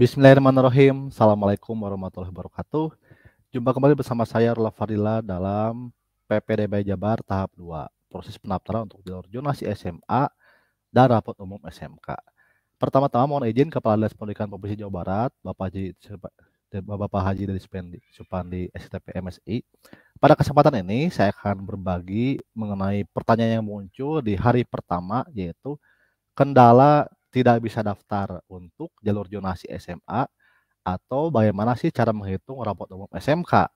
Bismillahirrahmanirrahim. Assalamualaikum warahmatullahi wabarakatuh. Jumpa kembali bersama saya Rula Fadila dalam PPDB Jabar tahap 2, proses pendaftaran untuk jalur jonasi SMA dan rapat umum SMK. Pertama-tama mohon izin Kepala Dinas Pendidikan Provinsi Jawa Barat, Bapak Haji Bapak Haji dari Supandi, Supandi STP MSI. Pada kesempatan ini saya akan berbagi mengenai pertanyaan yang muncul di hari pertama yaitu kendala tidak bisa daftar untuk jalur jonasi SMA atau bagaimana sih cara menghitung rapot umum SMK.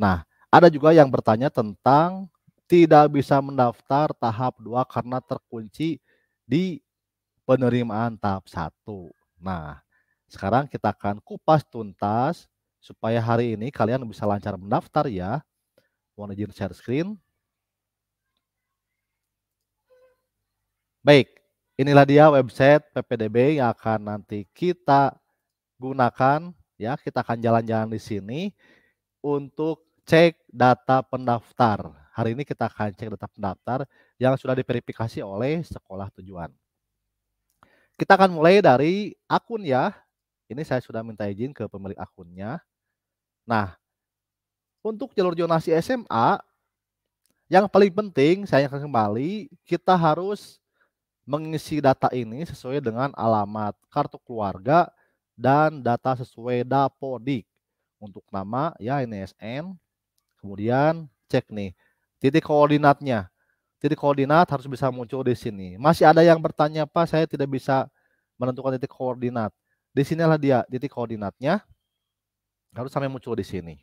Nah, ada juga yang bertanya tentang tidak bisa mendaftar tahap 2 karena terkunci di penerimaan tahap 1. Nah, sekarang kita akan kupas tuntas supaya hari ini kalian bisa lancar mendaftar ya. Mohon izin share screen. Baik, Inilah dia website PPDB yang akan nanti kita gunakan ya, kita akan jalan-jalan di sini untuk cek data pendaftar. Hari ini kita akan cek data pendaftar yang sudah diverifikasi oleh sekolah tujuan. Kita akan mulai dari akun ya. Ini saya sudah minta izin ke pemilik akunnya. Nah, untuk jalur zonasi SMA yang paling penting saya akan kembali kita harus mengisi data ini sesuai dengan alamat kartu keluarga dan data sesuai dapodik untuk nama ya ini SN kemudian cek nih titik koordinatnya titik koordinat harus bisa muncul di sini masih ada yang bertanya Pak saya tidak bisa menentukan titik koordinat di sinilah dia titik koordinatnya harus sampai muncul di sini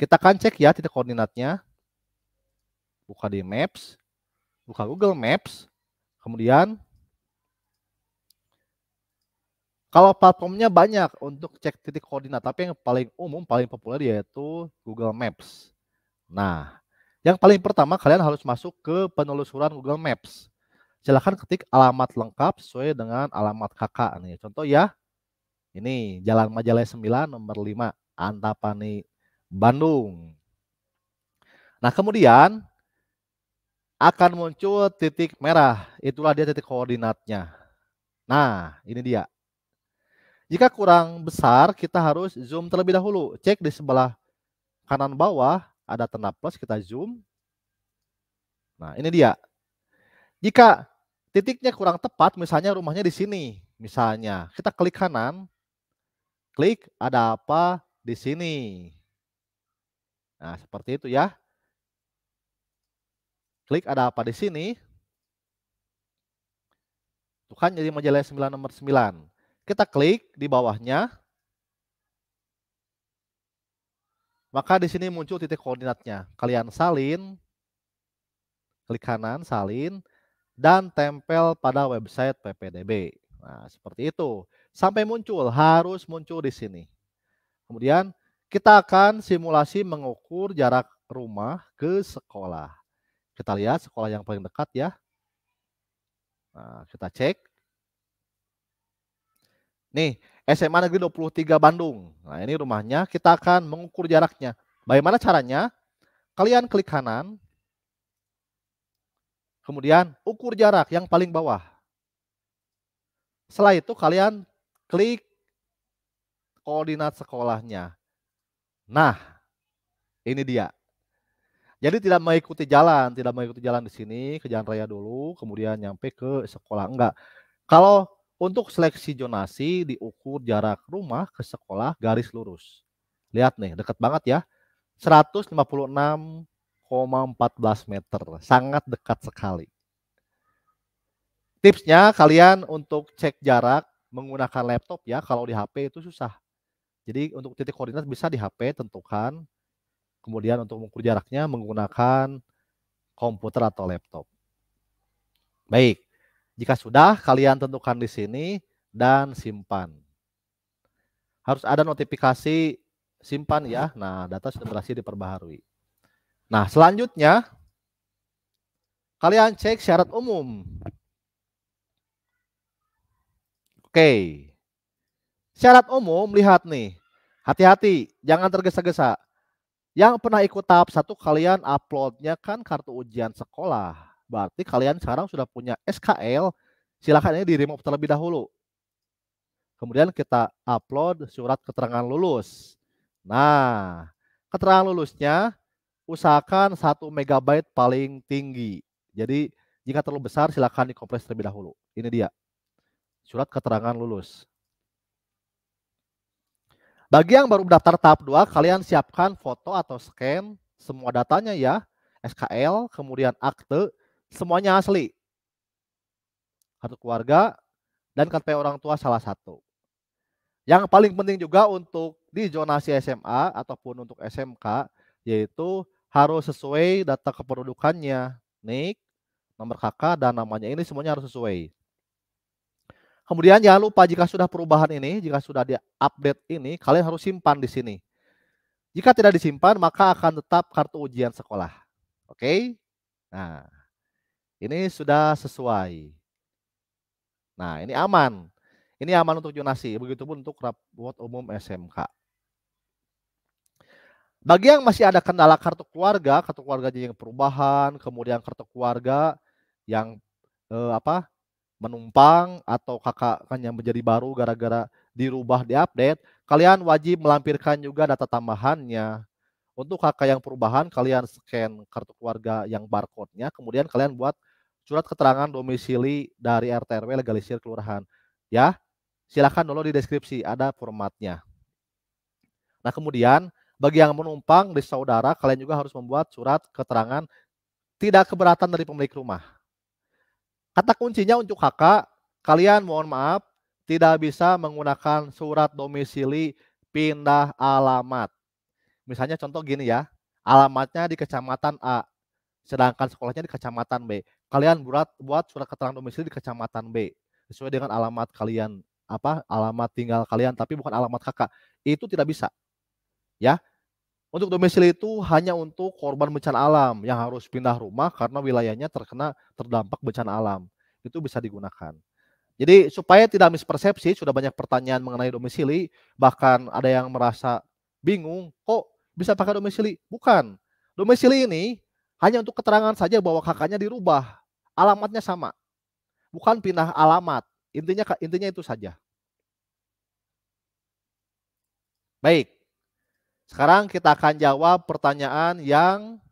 kita akan cek ya titik koordinatnya buka di Maps buka Google Maps Kemudian kalau platformnya banyak untuk cek titik koordinat, tapi yang paling umum, paling populer yaitu Google Maps. Nah, yang paling pertama kalian harus masuk ke penelusuran Google Maps. Silahkan ketik alamat lengkap sesuai dengan alamat kakak. Nih, contoh ya, ini Jalan Majalaya 9 nomor 5, Antapani, Bandung. Nah, kemudian akan muncul titik merah. Itulah dia titik koordinatnya. Nah, ini dia. Jika kurang besar, kita harus zoom terlebih dahulu. Cek di sebelah kanan bawah, ada tanda plus, kita zoom. Nah, ini dia. Jika titiknya kurang tepat, misalnya rumahnya di sini. Misalnya, kita klik kanan, klik ada apa di sini. Nah, seperti itu ya. Klik ada apa di sini? Tuh kan jadi majalah 9 nomor 9. Kita klik di bawahnya. Maka di sini muncul titik koordinatnya. Kalian salin, klik kanan, salin, dan tempel pada website PPDB. Nah, seperti itu. Sampai muncul, harus muncul di sini. Kemudian kita akan simulasi mengukur jarak rumah ke sekolah. Kita lihat sekolah yang paling dekat ya. Nah, kita cek. Nih, SMA Negeri 23 Bandung. Nah, ini rumahnya. Kita akan mengukur jaraknya. Bagaimana caranya? Kalian klik kanan. Kemudian ukur jarak yang paling bawah. Setelah itu kalian klik koordinat sekolahnya. Nah, ini dia. Jadi tidak mengikuti jalan, tidak mengikuti jalan di sini ke jalan raya dulu, kemudian nyampe ke sekolah enggak. Kalau untuk seleksi jonasi diukur jarak rumah ke sekolah garis lurus. Lihat nih, dekat banget ya. 156,14 meter. Sangat dekat sekali. Tipsnya kalian untuk cek jarak menggunakan laptop ya. Kalau di HP itu susah. Jadi untuk titik koordinat bisa di HP tentukan Kemudian untuk mengukur jaraknya menggunakan komputer atau laptop. Baik, jika sudah kalian tentukan di sini dan simpan. Harus ada notifikasi simpan ya. Nah, data sudah berhasil diperbaharui. Nah, selanjutnya kalian cek syarat umum. Oke. Syarat umum lihat nih. Hati-hati, jangan tergesa-gesa. Yang pernah ikut tahap satu kalian uploadnya kan kartu ujian sekolah. Berarti kalian sekarang sudah punya SKL. silahkan ini di remove terlebih dahulu. Kemudian kita upload surat keterangan lulus. Nah, keterangan lulusnya usahakan 1 MB paling tinggi. Jadi jika terlalu besar silakan dikompres terlebih dahulu. Ini dia. Surat keterangan lulus. Bagi yang baru mendaftar tahap 2, kalian siapkan foto atau scan semua datanya ya. SKL, kemudian akte, semuanya asli. Kartu keluarga dan KTP orang tua salah satu. Yang paling penting juga untuk di zonasi SMA ataupun untuk SMK yaitu harus sesuai data kependudukannya, NIK, nomor KK dan namanya ini semuanya harus sesuai. Kemudian jangan lupa jika sudah perubahan ini, jika sudah di-update ini, kalian harus simpan di sini. Jika tidak disimpan, maka akan tetap kartu ujian sekolah. Oke? Okay? Nah, ini sudah sesuai. Nah, ini aman. Ini aman untuk jonasi, begitupun untuk rapot umum SMK. Bagi yang masih ada kendala kartu keluarga, kartu keluarga yang perubahan, kemudian kartu keluarga yang eh, apa? menumpang atau kakak kan yang menjadi baru gara-gara dirubah di update, kalian wajib melampirkan juga data tambahannya. Untuk kakak yang perubahan, kalian scan kartu keluarga yang barcode-nya, kemudian kalian buat surat keterangan domisili dari RT legalisir kelurahan. Ya, silahkan download di deskripsi, ada formatnya. Nah kemudian, bagi yang menumpang di saudara, kalian juga harus membuat surat keterangan tidak keberatan dari pemilik rumah Kata kuncinya untuk kakak, kalian mohon maaf tidak bisa menggunakan surat domisili pindah alamat. Misalnya contoh gini ya, alamatnya di kecamatan A, sedangkan sekolahnya di kecamatan B. Kalian buat buat surat keterangan domisili di kecamatan B sesuai dengan alamat kalian apa alamat tinggal kalian tapi bukan alamat kakak itu tidak bisa ya untuk domisili itu hanya untuk korban bencana alam yang harus pindah rumah karena wilayahnya terkena terdampak bencana alam. Itu bisa digunakan. Jadi supaya tidak mispersepsi, sudah banyak pertanyaan mengenai domisili, bahkan ada yang merasa bingung, kok bisa pakai domisili? Bukan. Domisili ini hanya untuk keterangan saja bahwa kakaknya dirubah. Alamatnya sama. Bukan pindah alamat. Intinya intinya itu saja. Baik. Sekarang kita akan jawab pertanyaan yang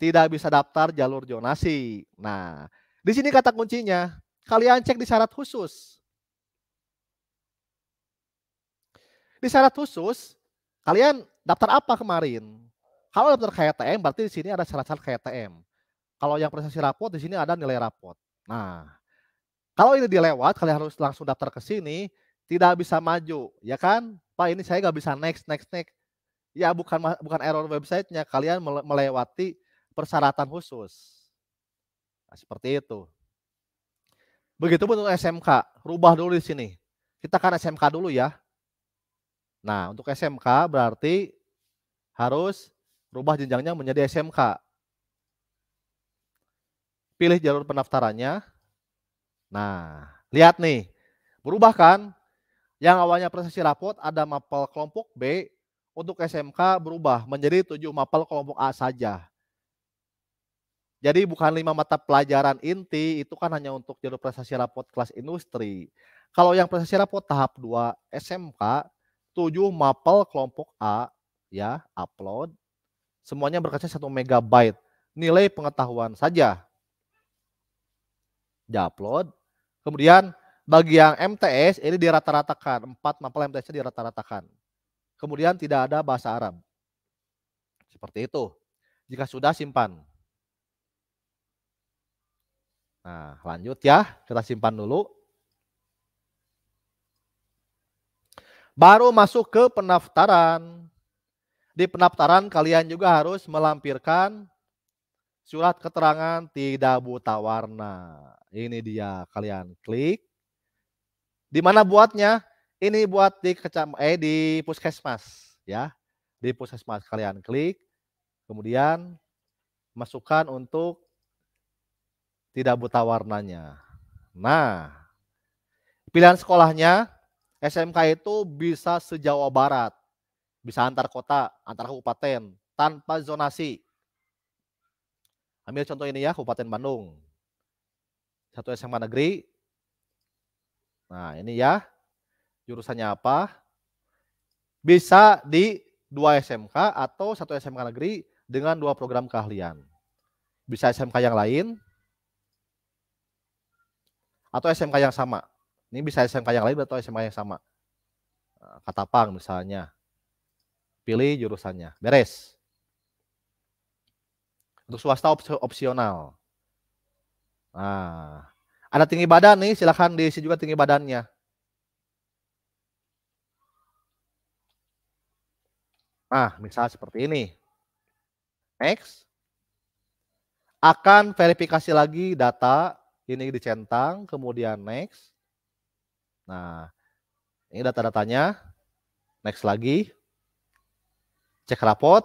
tidak bisa daftar jalur jonasi. Nah, di sini kata kuncinya, kalian cek di syarat khusus. Di syarat khusus, kalian daftar apa kemarin? Kalau daftar KTM berarti di sini ada syarat-syarat KTM. Kalau yang prestasi rapot di sini ada nilai rapot. Nah, kalau ini dilewat, kalian harus langsung daftar ke sini, tidak bisa maju, ya kan? Pak, ini saya nggak bisa next, next, next ya bukan bukan error websitenya, kalian melewati persyaratan khusus. Nah, seperti itu. Begitu pun untuk SMK, rubah dulu di sini. Kita kan SMK dulu ya. Nah, untuk SMK berarti harus rubah jenjangnya menjadi SMK. Pilih jalur pendaftarannya. Nah, lihat nih. Berubah kan? Yang awalnya prosesi rapot ada mapel kelompok B untuk SMK berubah menjadi tujuh mapel kelompok A saja. Jadi bukan lima mata pelajaran inti, itu kan hanya untuk jalur prestasi rapot kelas industri. Kalau yang prestasi rapot tahap 2 SMK, 7 mapel kelompok A, ya upload, semuanya berkasnya 1 megabyte. Nilai pengetahuan saja. upload, Kemudian bagi yang MTS ini dirata-ratakan, 4 mapel mts dirata-ratakan kemudian tidak ada bahasa Arab. Seperti itu. Jika sudah simpan. Nah, lanjut ya, kita simpan dulu. Baru masuk ke pendaftaran. Di pendaftaran kalian juga harus melampirkan surat keterangan tidak buta warna. Ini dia, kalian klik. Di mana buatnya? ini buat di kecam eh di puskesmas ya. Di puskesmas kalian klik kemudian masukkan untuk tidak buta warnanya. Nah, pilihan sekolahnya SMK itu bisa sejawa barat, bisa antar kota, antar kabupaten tanpa zonasi. Ambil contoh ini ya, Kabupaten Bandung. Satu SMA negeri. Nah, ini ya, jurusannya apa, bisa di dua SMK atau satu SMK negeri dengan dua program keahlian. Bisa SMK yang lain atau SMK yang sama. Ini bisa SMK yang lain atau SMK yang sama. Nah, kata Katapang misalnya. Pilih jurusannya. Beres. Untuk swasta op opsional. Nah, ada tinggi badan nih, silahkan diisi juga tinggi badannya. Nah, misal seperti ini. Next. Akan verifikasi lagi data ini dicentang, kemudian next. Nah, ini data-datanya. Next lagi. Cek rapot.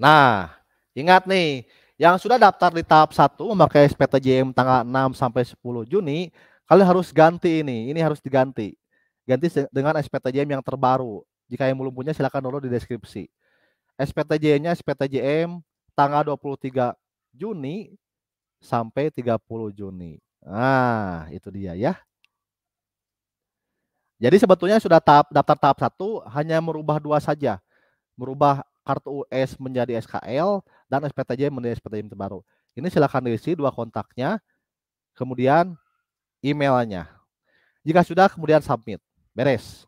Nah, ingat nih, yang sudah daftar di tahap 1 memakai SPTJM tanggal 6 sampai 10 Juni, kalian harus ganti ini. Ini harus diganti ganti dengan SPTJM yang terbaru. Jika yang belum punya silahkan download di deskripsi. SPTJM-nya SPTJM tanggal 23 Juni sampai 30 Juni. Nah, itu dia ya. Jadi sebetulnya sudah tahap daftar tahap satu hanya merubah dua saja. Merubah kartu US menjadi SKL dan SPTJ menjadi SPTJ terbaru. Ini silakan diisi dua kontaknya, kemudian emailnya. Jika sudah kemudian submit. Beres.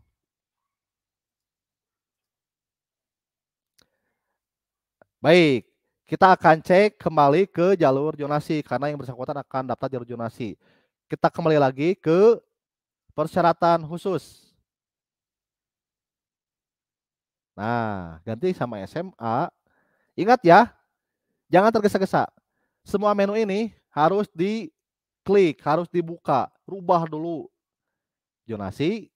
Baik, kita akan cek kembali ke jalur jonasi karena yang bersangkutan akan daftar jalur jonasi. Kita kembali lagi ke persyaratan khusus. Nah, ganti sama SMA. Ingat ya, jangan tergesa-gesa. Semua menu ini harus diklik, harus dibuka. Rubah dulu jonasi,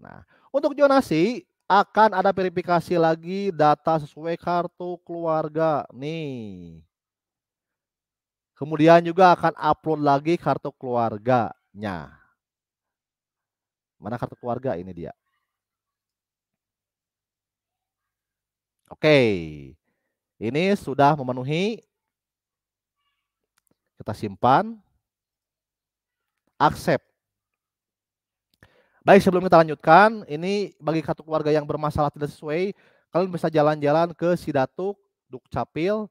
Nah, untuk jonasi akan ada verifikasi lagi data sesuai kartu keluarga nih. Kemudian juga akan upload lagi kartu keluarganya. Mana kartu keluarga ini dia? Oke. Ini sudah memenuhi. Kita simpan. Accept. Baik, sebelum kita lanjutkan, ini bagi kartu keluarga yang bermasalah tidak sesuai, kalian bisa jalan-jalan ke Sidatuk, Dukcapil,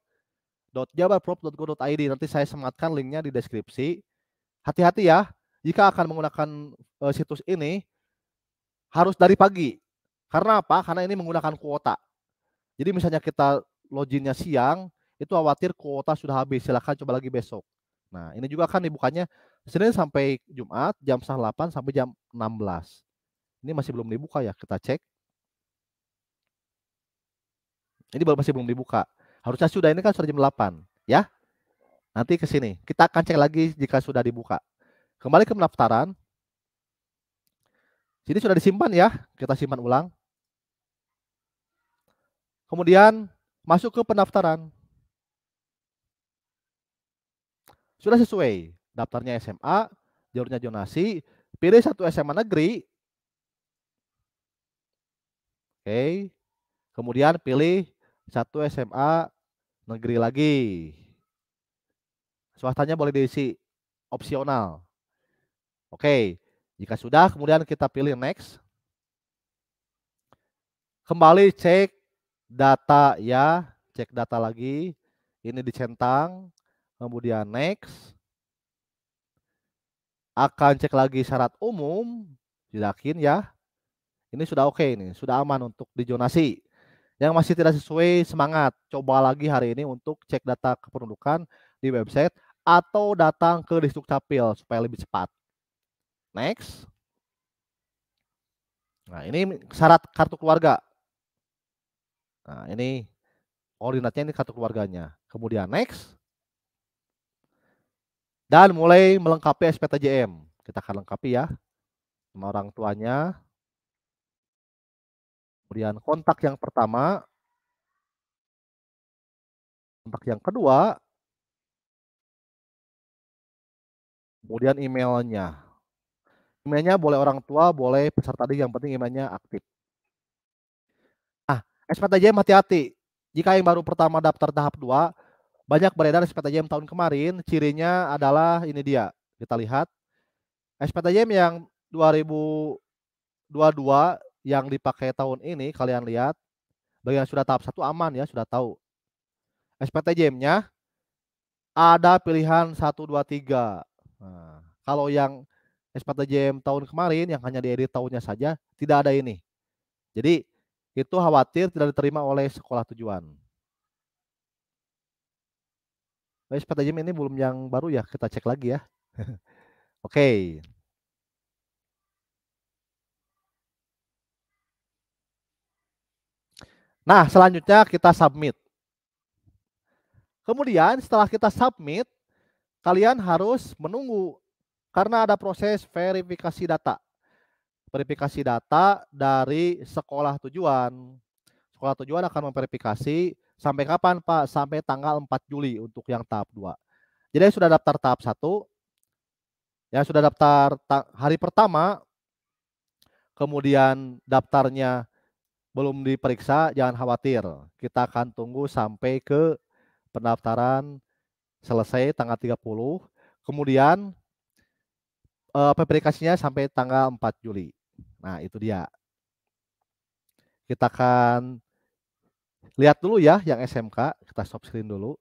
.jabarprop.go.id. Nanti saya sematkan linknya di deskripsi. Hati-hati ya, jika akan menggunakan e, situs ini, harus dari pagi. Karena apa? Karena ini menggunakan kuota. Jadi misalnya kita loginnya siang, itu khawatir kuota sudah habis. Silahkan coba lagi besok. Nah, ini juga kan dibukanya Senin sampai Jumat jam 8 sampai jam 16. Ini masih belum dibuka ya, kita cek. Ini baru masih belum dibuka. Harusnya sudah ini kan sudah jam 8, ya. Nanti ke sini. Kita akan cek lagi jika sudah dibuka. Kembali ke pendaftaran. Sini sudah disimpan ya, kita simpan ulang. Kemudian masuk ke pendaftaran. Sudah sesuai daftarnya SMA, jalurnya jonasi, pilih satu SMA negeri. Oke. Kemudian pilih satu SMA negeri lagi. Swastanya boleh diisi opsional. Oke. Jika sudah kemudian kita pilih next. Kembali cek data ya, cek data lagi. Ini dicentang, kemudian next akan cek lagi syarat umum yakin ya ini sudah oke okay ini, sudah aman untuk dijonasi yang masih tidak sesuai semangat coba lagi hari ini untuk cek data kependudukan di website atau datang ke distrik Capil supaya lebih cepat next nah ini syarat kartu keluarga nah ini koordinatnya ini kartu keluarganya kemudian next dan mulai melengkapi SPTJM. Kita akan lengkapi ya. Sama orang tuanya. Kemudian kontak yang pertama. Kontak yang kedua. Kemudian emailnya. Emailnya boleh orang tua, boleh peserta didik. Yang penting emailnya aktif. Ah, SPTJM hati-hati. Jika yang baru pertama daftar tahap 2, banyak beredar SPTJM tahun kemarin, cirinya adalah ini dia. Kita lihat SPTJM yang 2022 yang dipakai tahun ini kalian lihat bagi yang sudah tahap satu aman ya, sudah tahu. SPTJM-nya ada pilihan 1 2 3. Nah, kalau yang SPTJM tahun kemarin yang hanya diedit tahunnya saja tidak ada ini. Jadi itu khawatir tidak diterima oleh sekolah tujuan sepatu jam ini belum yang baru ya, kita cek lagi ya. Oke. okay. Nah, selanjutnya kita submit. Kemudian setelah kita submit, kalian harus menunggu karena ada proses verifikasi data. Verifikasi data dari sekolah tujuan. Sekolah tujuan akan memverifikasi Sampai kapan Pak? Sampai tanggal 4 Juli untuk yang tahap 2. Jadi sudah daftar tahap 1, yang sudah daftar hari pertama, kemudian daftarnya belum diperiksa, jangan khawatir. Kita akan tunggu sampai ke pendaftaran selesai tanggal 30. Kemudian eh, sampai tanggal 4 Juli. Nah, itu dia. Kita akan Lihat dulu ya yang SMK, kita stop screen dulu.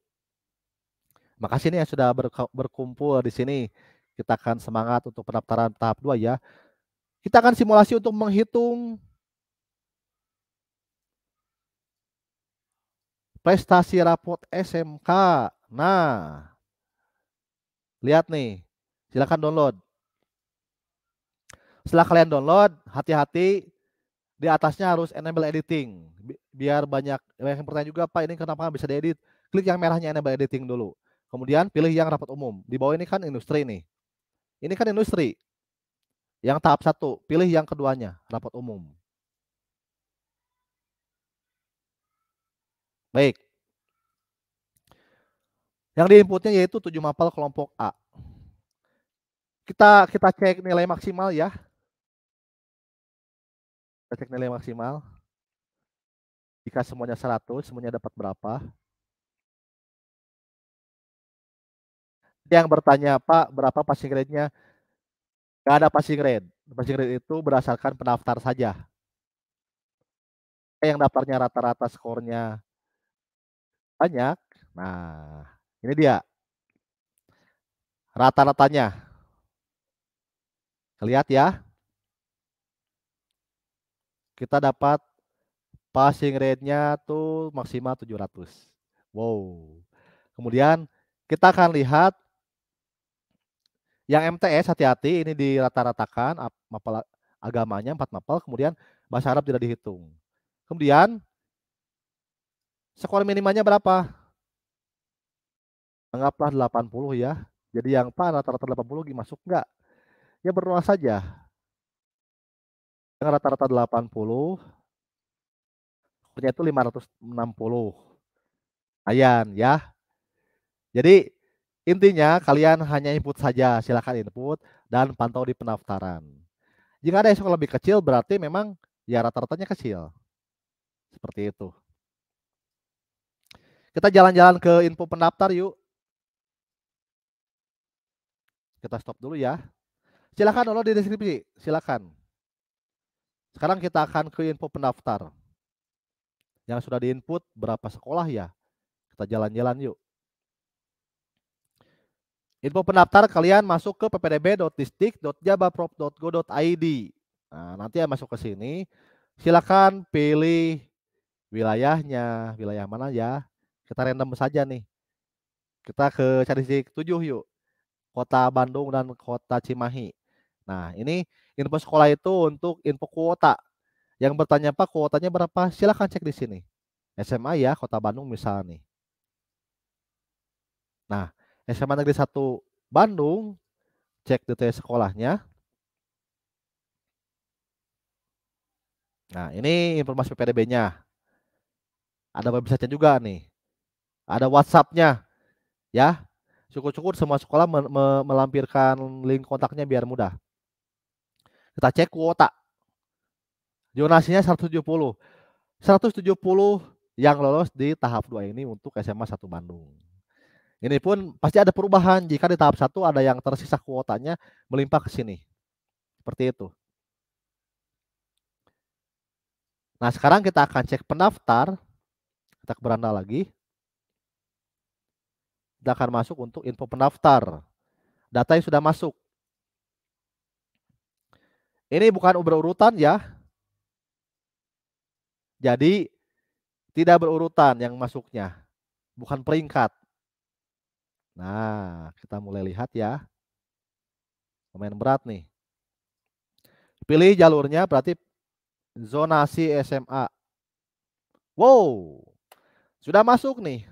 Makasih nih yang sudah berkumpul di sini. Kita akan semangat untuk pendaftaran tahap 2 ya. Kita akan simulasi untuk menghitung prestasi rapot SMK. Nah, lihat nih. silahkan download. Setelah kalian download, hati-hati di atasnya harus enable editing biar banyak yang pertanyaan juga Pak ini kenapa nggak bisa diedit klik yang merahnya enable editing dulu kemudian pilih yang rapat umum di bawah ini kan industri nih ini kan industri yang tahap satu pilih yang keduanya rapat umum baik yang di inputnya yaitu tujuh mapel kelompok A kita kita cek nilai maksimal ya cek nilai maksimal. Jika semuanya 100, semuanya dapat berapa? Yang bertanya, Pak, berapa passing grade-nya? Gak ada passing grade. Passing grade itu berdasarkan pendaftar saja. Yang daftarnya rata-rata skornya banyak. Nah, ini dia. Rata-ratanya. Lihat ya kita dapat passing rate-nya tuh maksimal 700. Wow. Kemudian kita akan lihat yang MTS hati-hati ini dirata-ratakan agamanya 4 mapel kemudian bahasa Arab tidak dihitung. Kemudian skor minimalnya berapa? Anggaplah 80 ya. Jadi yang pan rata-rata 80 masuk enggak? Ya bernuansa saja yang rata-rata 80 punya itu 560 ayan ya jadi intinya kalian hanya input saja silahkan input dan pantau di pendaftaran jika ada yang lebih kecil berarti memang ya rata-ratanya kecil seperti itu kita jalan-jalan ke info pendaftar yuk kita stop dulu ya silahkan download di deskripsi silahkan sekarang kita akan ke info pendaftar. Yang sudah diinput berapa sekolah ya? Kita jalan-jalan yuk. Info pendaftar kalian masuk ke ppdb.distrik.jabaprov.go.id. Nah, nanti ya masuk ke sini. Silakan pilih wilayahnya, wilayah mana ya. Kita random saja nih. Kita ke cari tujuh yuk. Kota Bandung dan kota Cimahi. Nah, ini info sekolah itu untuk info kuota. Yang bertanya apa kuotanya berapa? Silahkan cek di sini. SMA ya, Kota Bandung misalnya nih. Nah, SMA Negeri 1 Bandung, cek detail sekolahnya. Nah, ini informasi PPDB-nya. Ada website-nya juga nih. Ada WhatsApp-nya. Ya, syukur-syukur semua sekolah melampirkan link kontaknya biar mudah. Kita cek kuota. Jonasinya 170. 170 yang lolos di tahap 2 ini untuk SMA 1 Bandung. Ini pun pasti ada perubahan jika di tahap 1 ada yang tersisa kuotanya melimpah ke sini. Seperti itu. Nah, sekarang kita akan cek pendaftar. Kita ke beranda lagi. Kita akan masuk untuk info pendaftar. Data yang sudah masuk. Ini bukan berurutan ya. Jadi tidak berurutan yang masuknya, bukan peringkat. Nah, kita mulai lihat ya. pemain berat nih. Pilih jalurnya berarti zonasi SMA. Wow, sudah masuk nih.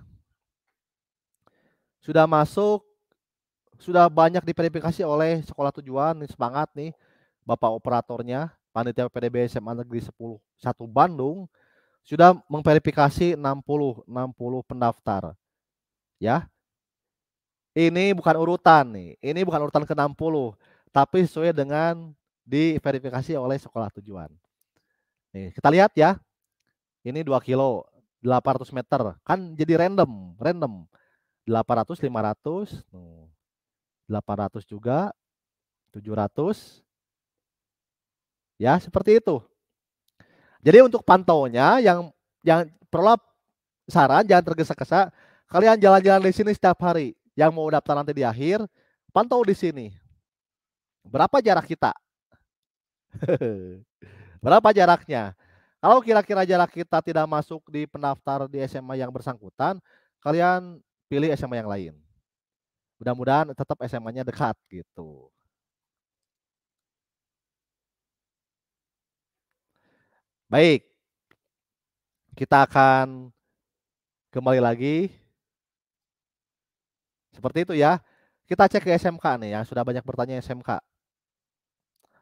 Sudah masuk, sudah banyak diverifikasi oleh sekolah tujuan, semangat nih. Bapak operatornya, panitia PDB SMA Negeri 10 1 Bandung sudah memverifikasi 60 60 pendaftar. Ya. Ini bukan urutan nih. Ini bukan urutan ke-60, tapi sesuai dengan diverifikasi oleh sekolah tujuan. Nih, kita lihat ya. Ini 2 kilo, 800 meter. Kan jadi random, random. 800, 500, 800 juga, 700, Ya, seperti itu. Jadi untuk pantaunya yang yang perlu saran jangan tergesa-gesa. Kalian jalan-jalan di sini setiap hari. Yang mau daftar nanti di akhir, pantau di sini. Berapa jarak kita? Berapa jaraknya? Kalau kira-kira jarak kita tidak masuk di pendaftar di SMA yang bersangkutan, kalian pilih SMA yang lain. Mudah-mudahan tetap SMA-nya dekat gitu. Baik. Kita akan kembali lagi. Seperti itu ya. Kita cek ke SMK nih yang sudah banyak bertanya SMK.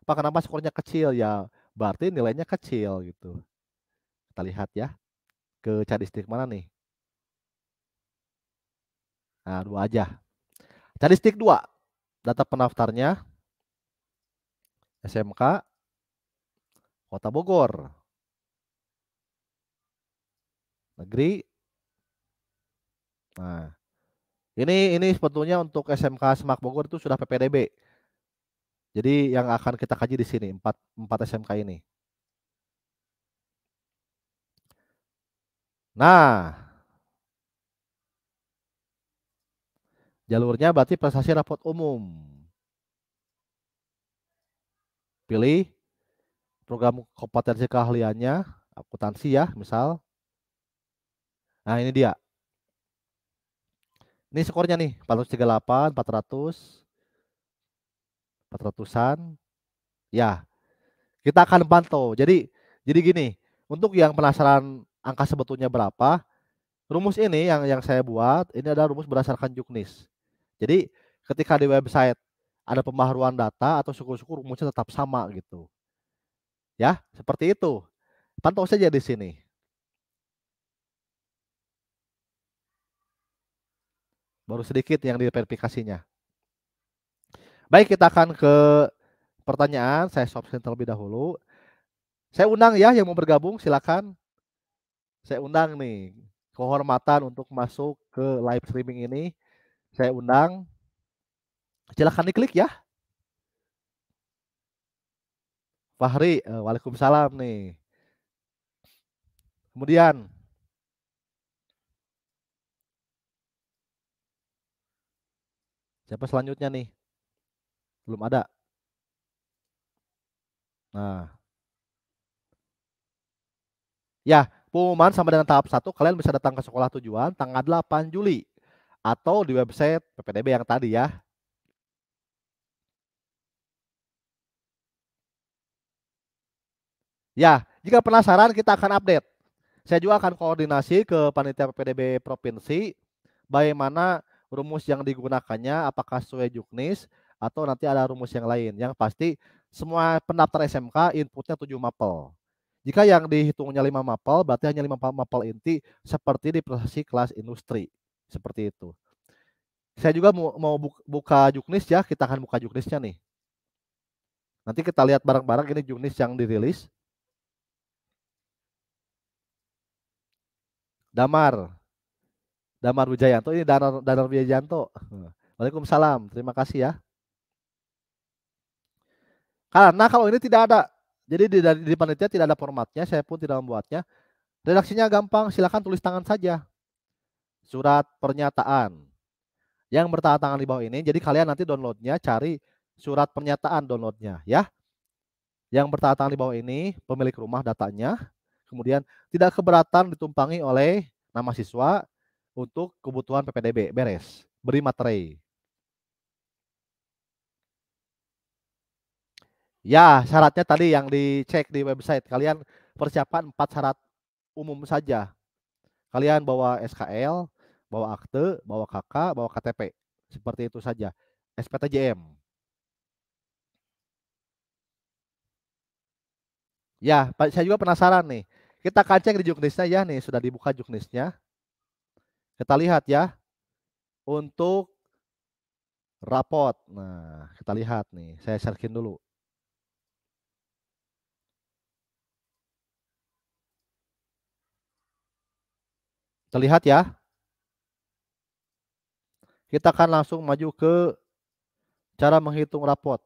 apa kenapa skornya kecil ya? Berarti nilainya kecil gitu. Kita lihat ya. Ke cadistik mana nih? Nah, dua aja. Cadistik dua Data pendaftarnya SMK Kota Bogor negeri. Nah, ini ini sebetulnya untuk SMK Semak Bogor itu sudah PPDB. Jadi yang akan kita kaji di sini empat empat SMK ini. Nah, jalurnya berarti prestasi rapot umum. Pilih program kompetensi keahliannya, akuntansi ya, misal Nah, ini dia. Ini skornya nih, 438, 400, 400-an. Ya, kita akan pantau. Jadi, jadi gini, untuk yang penasaran angka sebetulnya berapa, rumus ini yang yang saya buat, ini adalah rumus berdasarkan juknis. Jadi, ketika di website ada pembaharuan data atau suku-suku rumusnya tetap sama gitu. Ya, seperti itu. Pantau saja di sini. Baru sedikit yang diverifikasinya. Baik, kita akan ke pertanyaan. Saya shopsin terlebih dahulu. Saya undang ya yang mau bergabung, silakan. Saya undang nih kehormatan untuk masuk ke live streaming ini. Saya undang. Silakan diklik ya. Fahri, eh, waalaikumsalam nih. Kemudian Siapa selanjutnya nih? Belum ada. Nah. Ya, pengumuman sama dengan tahap 1, kalian bisa datang ke sekolah tujuan tanggal 8 Juli atau di website PPDB yang tadi ya. Ya, jika penasaran kita akan update. Saya juga akan koordinasi ke panitia PPDB provinsi bagaimana rumus yang digunakannya apakah sesuai juknis atau nanti ada rumus yang lain. Yang pasti semua pendaftar SMK inputnya 7 mapel. Jika yang dihitungnya 5 mapel, berarti hanya 5 mapel inti seperti di prestasi kelas industri. Seperti itu. Saya juga mau buka juknis ya, kita akan buka juknisnya nih. Nanti kita lihat barang-barang ini juknis yang dirilis. Damar, Damar Wijayanto. Ini Danar, Danar Wijayanto. Waalaikumsalam. Terima kasih ya. Karena kalau ini tidak ada, jadi di, di, di panitia tidak ada formatnya, saya pun tidak membuatnya. Redaksinya gampang, silakan tulis tangan saja. Surat pernyataan yang bertahan tangan di bawah ini. Jadi kalian nanti downloadnya cari surat pernyataan downloadnya ya. Yang bertahan tangan di bawah ini pemilik rumah datanya. Kemudian tidak keberatan ditumpangi oleh nama siswa, untuk kebutuhan PPDB beres beri materai ya syaratnya tadi yang dicek di website kalian persiapan empat syarat umum saja kalian bawa SKL bawa akte bawa KK bawa KTP seperti itu saja SPTJM ya saya juga penasaran nih kita akan cek di juknisnya ya nih sudah dibuka juknisnya kita lihat ya. Untuk rapot. Nah, kita lihat nih. Saya sharekin dulu. Kita lihat ya. Kita akan langsung maju ke cara menghitung rapot.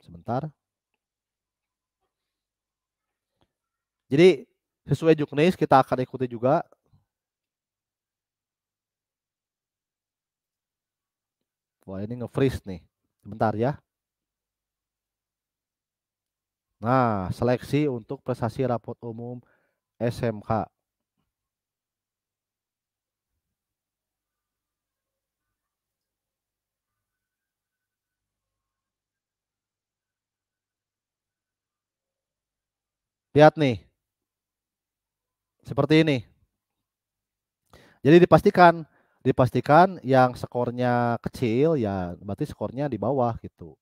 Sebentar. Jadi sesuai Juknis kita akan ikuti juga. Wah ini nge-freeze nih. Sebentar ya. Nah, seleksi untuk prestasi rapot umum SMK. Lihat nih, seperti ini. Jadi dipastikan, dipastikan yang skornya kecil ya berarti skornya di bawah gitu.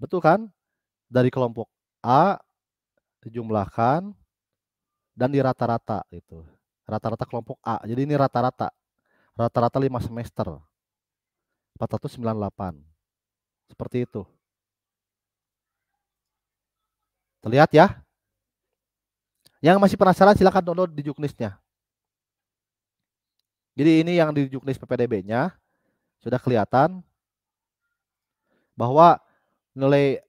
Betul kan? Dari kelompok A dijumlahkan dan di rata-rata gitu. Rata-rata kelompok A. Jadi ini rata-rata. Rata-rata 5 semester. 498. Seperti itu. Terlihat ya? Yang masih penasaran silahkan download di juknisnya. Jadi ini yang di juknis PPDB-nya sudah kelihatan bahwa nilai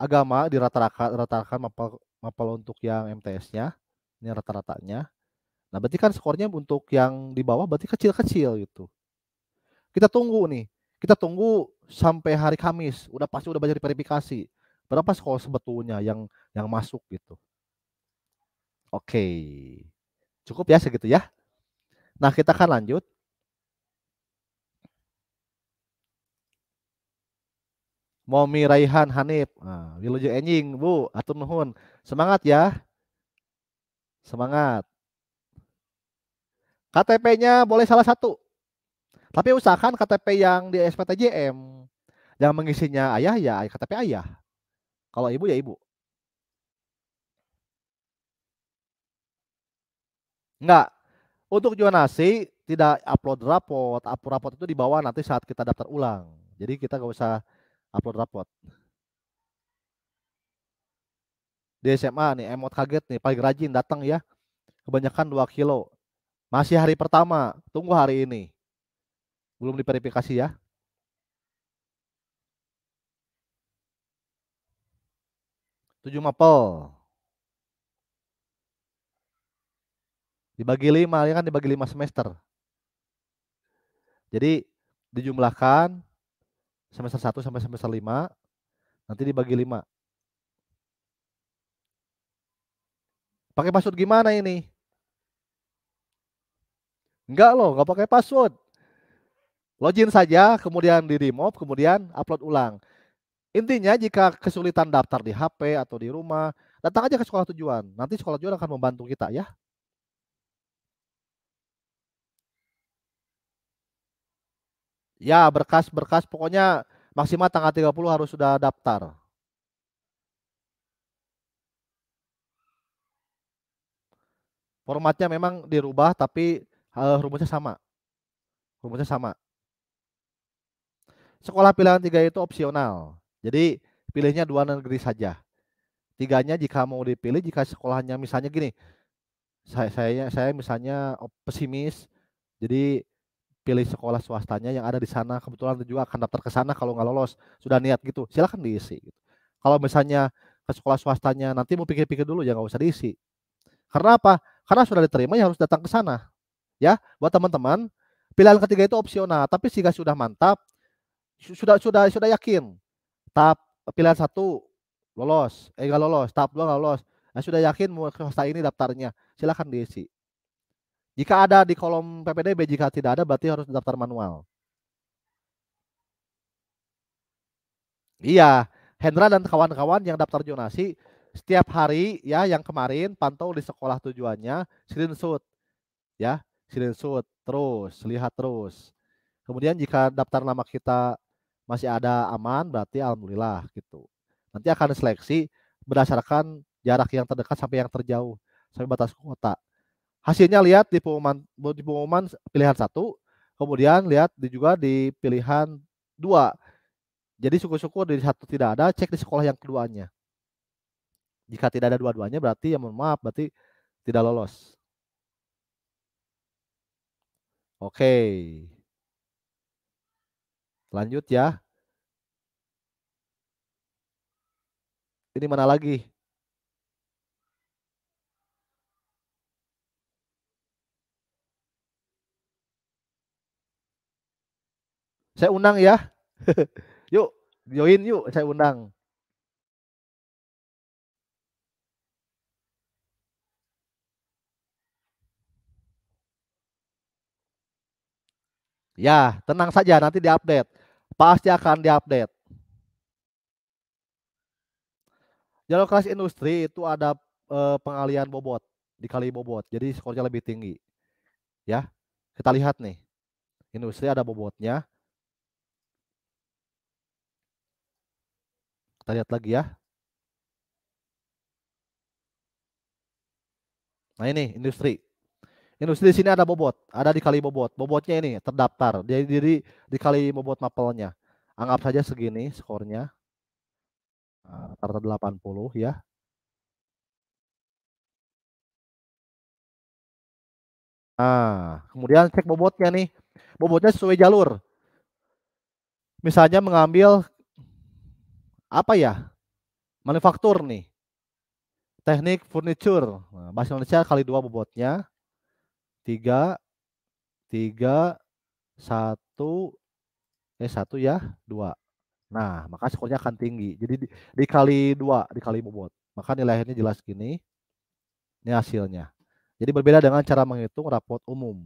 agama dirata-ratakan rata mapel, mapel untuk yang MTS-nya, ini rata-ratanya. Nah, berarti kan skornya untuk yang di bawah berarti kecil-kecil gitu. Kita tunggu nih. Kita tunggu sampai hari Kamis, udah pasti udah banyak verifikasi. Berapa skor sebetulnya yang yang masuk gitu. Oke. Cukup ya segitu ya. Nah, kita akan lanjut. Momi Raihan Hanif. Nah, Enjing, Bu, atur nuhun. Semangat ya. Semangat. KTP-nya boleh salah satu. Tapi usahakan KTP yang di SPTJM. Yang mengisinya ayah ya KTP ayah. Kalau ibu ya ibu. Enggak. Untuk jonasi tidak upload rapot. Upload rapot itu di bawah nanti saat kita daftar ulang. Jadi kita nggak usah upload rapot. Di SMA nih emot kaget nih paling rajin datang ya. Kebanyakan 2 kilo. Masih hari pertama, tunggu hari ini. Belum diverifikasi ya. Tujuh mapel. dibagi lima ya kan dibagi lima semester jadi dijumlahkan semester satu sampai semester 5 nanti dibagi lima. pakai password gimana ini enggak loh enggak pakai password login saja kemudian di remove kemudian upload ulang intinya jika kesulitan daftar di HP atau di rumah datang aja ke sekolah tujuan nanti sekolah tujuan akan membantu kita ya Ya, berkas-berkas pokoknya maksimal tanggal 30 harus sudah daftar. Formatnya memang dirubah tapi uh, rumusnya sama. Rumusnya sama. Sekolah pilihan tiga itu opsional. Jadi pilihnya dua negeri saja. Tiganya jika mau dipilih jika sekolahnya misalnya gini. Saya saya saya misalnya pesimis. Jadi pilih sekolah swastanya yang ada di sana kebetulan juga akan daftar ke sana kalau nggak lolos sudah niat gitu silahkan diisi gitu. kalau misalnya ke sekolah swastanya nanti mau pikir-pikir dulu ya nggak usah diisi karena apa karena sudah diterima ya harus datang ke sana ya buat teman-teman pilihan ketiga itu opsional tapi jika sudah mantap sudah sudah sudah yakin tahap pilihan satu lolos eh nggak lolos tahap dua nggak lolos nah, sudah yakin mau swasta ini daftarnya silahkan diisi jika ada di kolom PPDB, jika tidak ada berarti harus daftar manual. Iya, Hendra dan kawan-kawan yang daftar jonasi setiap hari ya yang kemarin pantau di sekolah tujuannya screenshot ya screenshot terus lihat terus kemudian jika daftar nama kita masih ada aman berarti alhamdulillah gitu nanti akan seleksi berdasarkan jarak yang terdekat sampai yang terjauh sampai batas kota hasilnya lihat di pengumuman di pengumuman pilihan satu kemudian lihat di juga di pilihan dua jadi syukur-syukur di satu tidak ada cek di sekolah yang keduanya jika tidak ada dua-duanya berarti ya mohon maaf berarti tidak lolos oke lanjut ya ini mana lagi Saya undang ya. yuk, join yuk, saya undang. Ya, tenang saja nanti diupdate. Pasti akan diupdate. Jalur kelas industri itu ada e, pengalian bobot dikali bobot. Jadi skornya lebih tinggi. Ya. Kita lihat nih. Industri ada bobotnya. Kita lihat lagi ya. Nah ini industri. Industri di sini ada bobot, ada di kali bobot. Bobotnya ini terdaftar. Jadi diri di kali bobot mapelnya. Anggap saja segini skornya. Nah, Rata 80 ya. Nah, kemudian cek bobotnya nih. Bobotnya sesuai jalur. Misalnya mengambil apa ya manufaktur nih teknik furniture nah, bahasa Indonesia kali dua bobotnya tiga tiga satu eh satu ya dua nah maka skornya akan tinggi jadi di, dikali dua dikali bobot maka nilainya jelas gini ini hasilnya jadi berbeda dengan cara menghitung rapot umum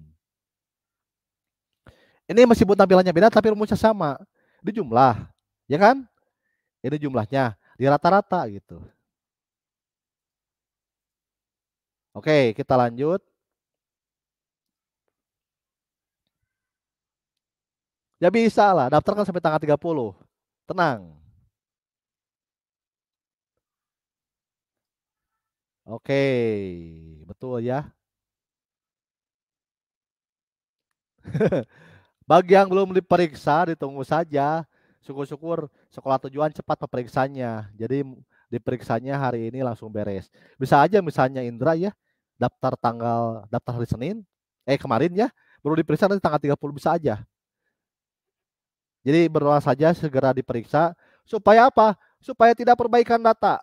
ini meskipun tampilannya beda tapi rumusnya sama di jumlah ya kan ini jumlahnya di rata-rata gitu. Oke, kita lanjut. Ya bisa lah, daftarkan sampai tanggal 30. Tenang. Oke, betul ya. Bagi yang belum diperiksa, ditunggu saja. Syukur-syukur sekolah tujuan cepat pemeriksaannya. Jadi diperiksanya hari ini langsung beres. Bisa aja misalnya Indra ya daftar tanggal daftar hari Senin, eh kemarin ya, baru diperiksa nanti tanggal 30 bisa aja. Jadi berdoa saja segera diperiksa supaya apa? Supaya tidak perbaikan data.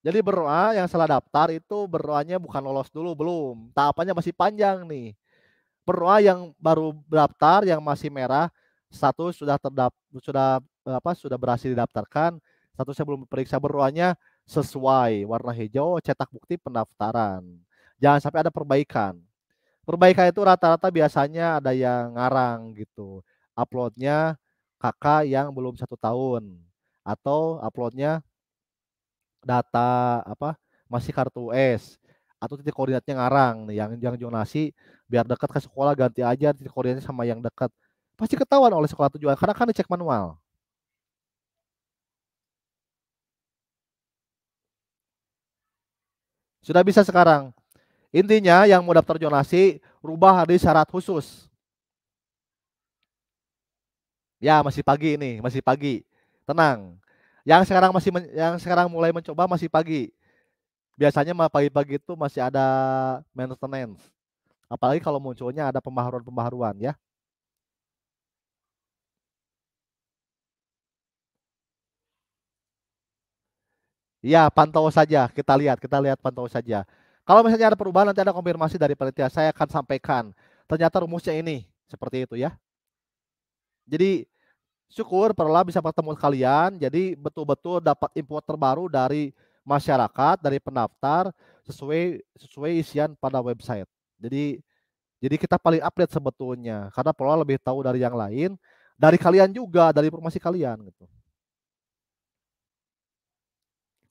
Jadi berdoa yang salah daftar itu berdoanya bukan lolos dulu belum. Tahapannya masih panjang nih. Berdoa yang baru daftar yang masih merah status sudah terdaftar sudah apa sudah berhasil didaftarkan, statusnya belum diperiksa berwarnanya sesuai warna hijau cetak bukti pendaftaran. Jangan sampai ada perbaikan. Perbaikan itu rata-rata biasanya ada yang ngarang gitu. Uploadnya kakak yang belum satu tahun atau uploadnya data apa masih kartu S atau titik koordinatnya ngarang nih yang yang jonasi biar dekat ke sekolah ganti aja titik koordinatnya sama yang dekat pasti ketahuan oleh sekolah tujuan karena kan dicek manual Sudah bisa sekarang. Intinya yang mau daftar jonasi, rubah dari syarat khusus. Ya, masih pagi ini, masih pagi. Tenang. Yang sekarang masih yang sekarang mulai mencoba masih pagi. Biasanya pagi-pagi itu masih ada maintenance. Apalagi kalau munculnya ada pembaharuan-pembaharuan ya. Ya, pantau saja. Kita lihat, kita lihat pantau saja. Kalau misalnya ada perubahan nanti ada konfirmasi dari panitia, saya akan sampaikan. Ternyata rumusnya ini seperti itu ya. Jadi syukur perlah bisa bertemu kalian. Jadi betul-betul dapat info terbaru dari masyarakat, dari pendaftar sesuai sesuai isian pada website. Jadi jadi kita paling update sebetulnya karena perlah lebih tahu dari yang lain, dari kalian juga, dari informasi kalian gitu.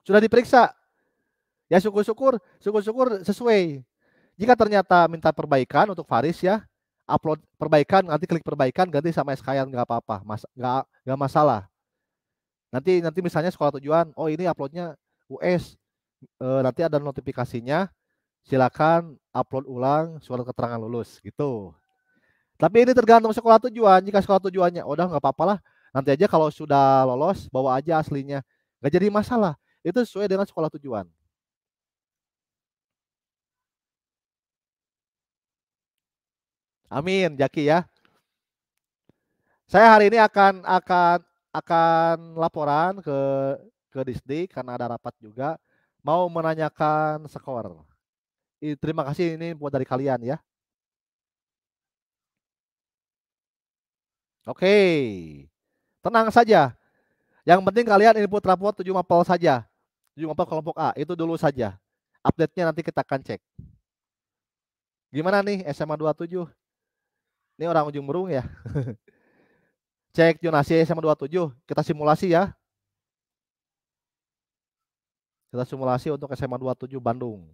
Sudah diperiksa. Ya syukur-syukur, syukur-syukur sesuai. Jika ternyata minta perbaikan untuk Faris ya, upload perbaikan, nanti klik perbaikan, ganti sama SKN nggak apa-apa, mas nggak nggak masalah. Nanti nanti misalnya sekolah tujuan, oh ini uploadnya US, e, eh, nanti ada notifikasinya, silakan upload ulang surat keterangan lulus gitu. Tapi ini tergantung sekolah tujuan. Jika sekolah tujuannya, udah nggak apa apalah Nanti aja kalau sudah lolos, bawa aja aslinya. Nggak jadi masalah itu sesuai dengan sekolah tujuan. Amin, Jaki ya. Saya hari ini akan akan akan laporan ke ke Disney karena ada rapat juga mau menanyakan skor. Terima kasih ini buat dari kalian ya. Oke. Tenang saja. Yang penting kalian input rapor 7 mapel saja. 74 kelompok A. Itu dulu saja. Update-nya nanti kita akan cek. Gimana nih SMA 27? Ini orang ujung burung ya. cek jonasi SMA 27. Kita simulasi ya. Kita simulasi untuk SMA 27 Bandung.